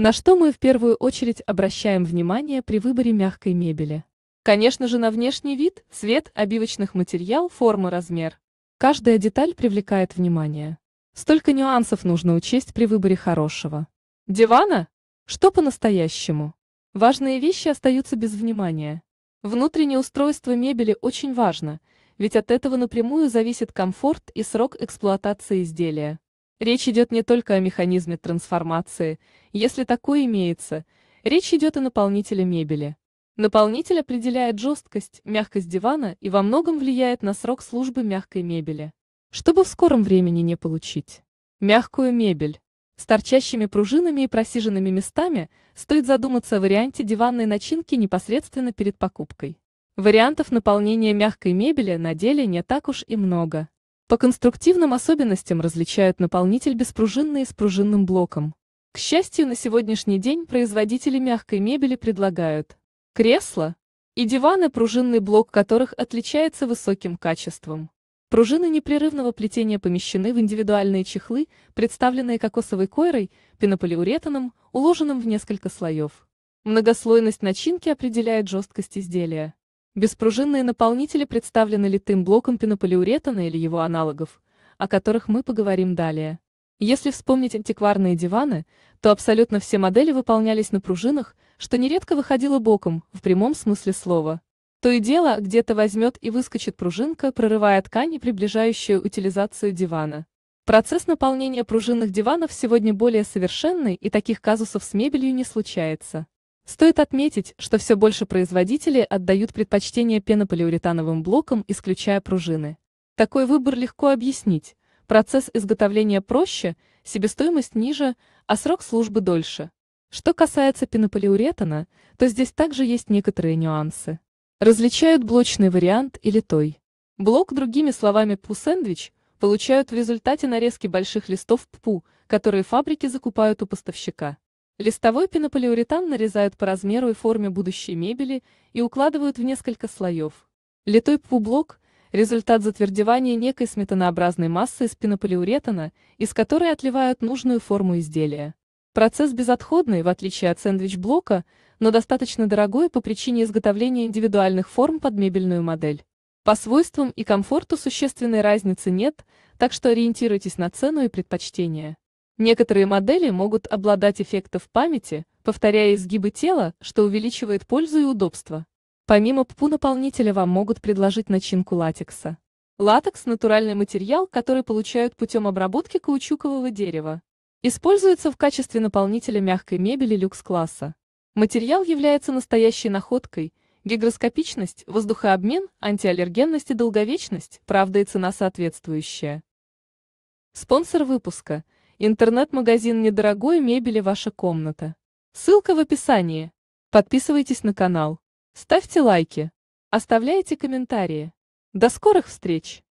На что мы в первую очередь обращаем внимание при выборе мягкой мебели? Конечно же на внешний вид, цвет, обивочных материал, форму, размер. Каждая деталь привлекает внимание. Столько нюансов нужно учесть при выборе хорошего. Дивана? Что по-настоящему? Важные вещи остаются без внимания. Внутреннее устройство мебели очень важно, ведь от этого напрямую зависит комфорт и срок эксплуатации изделия. Речь идет не только о механизме трансформации, если такой имеется, речь идет о наполнителе мебели. Наполнитель определяет жесткость, мягкость дивана и во многом влияет на срок службы мягкой мебели. Чтобы в скором времени не получить мягкую мебель с торчащими пружинами и просиженными местами, стоит задуматься о варианте диванной начинки непосредственно перед покупкой. Вариантов наполнения мягкой мебели на деле не так уж и много. По конструктивным особенностям различают наполнитель беспружинный с пружинным блоком. К счастью, на сегодняшний день производители мягкой мебели предлагают кресла и диваны, пружинный блок которых отличается высоким качеством. Пружины непрерывного плетения помещены в индивидуальные чехлы, представленные кокосовой койрой, пенополиуретаном, уложенным в несколько слоев. Многослойность начинки определяет жесткость изделия. Беспружинные наполнители представлены литым блоком пенополиуретана или его аналогов, о которых мы поговорим далее. Если вспомнить антикварные диваны, то абсолютно все модели выполнялись на пружинах, что нередко выходило боком, в прямом смысле слова. То и дело, где-то возьмет и выскочит пружинка, прорывая ткань и приближающую утилизацию дивана. Процесс наполнения пружинных диванов сегодня более совершенный, и таких казусов с мебелью не случается. Стоит отметить, что все больше производителей отдают предпочтение пенополиуретановым блокам, исключая пружины. Такой выбор легко объяснить. Процесс изготовления проще, себестоимость ниже, а срок службы дольше. Что касается пенополиуретана, то здесь также есть некоторые нюансы. Различают блочный вариант или той. Блок, другими словами, пу-сэндвич, получают в результате нарезки больших листов ППУ, которые фабрики закупают у поставщика. Листовой пенополиуретан нарезают по размеру и форме будущей мебели и укладывают в несколько слоев. Литой публок – результат затвердевания некой сметанообразной массы из пенополиуретана, из которой отливают нужную форму изделия. Процесс безотходный, в отличие от сэндвич-блока, но достаточно дорогой по причине изготовления индивидуальных форм под мебельную модель. По свойствам и комфорту существенной разницы нет, так что ориентируйтесь на цену и предпочтения. Некоторые модели могут обладать эффектом памяти, повторяя изгибы тела, что увеличивает пользу и удобство. Помимо ППУ-наполнителя вам могут предложить начинку латекса. Латекс – натуральный материал, который получают путем обработки каучукового дерева. Используется в качестве наполнителя мягкой мебели люкс-класса. Материал является настоящей находкой, гигроскопичность, воздухообмен, антиаллергенность и долговечность, правда и цена соответствующая. Спонсор выпуска – Интернет-магазин недорогой мебели «Ваша комната». Ссылка в описании. Подписывайтесь на канал. Ставьте лайки. Оставляйте комментарии. До скорых встреч!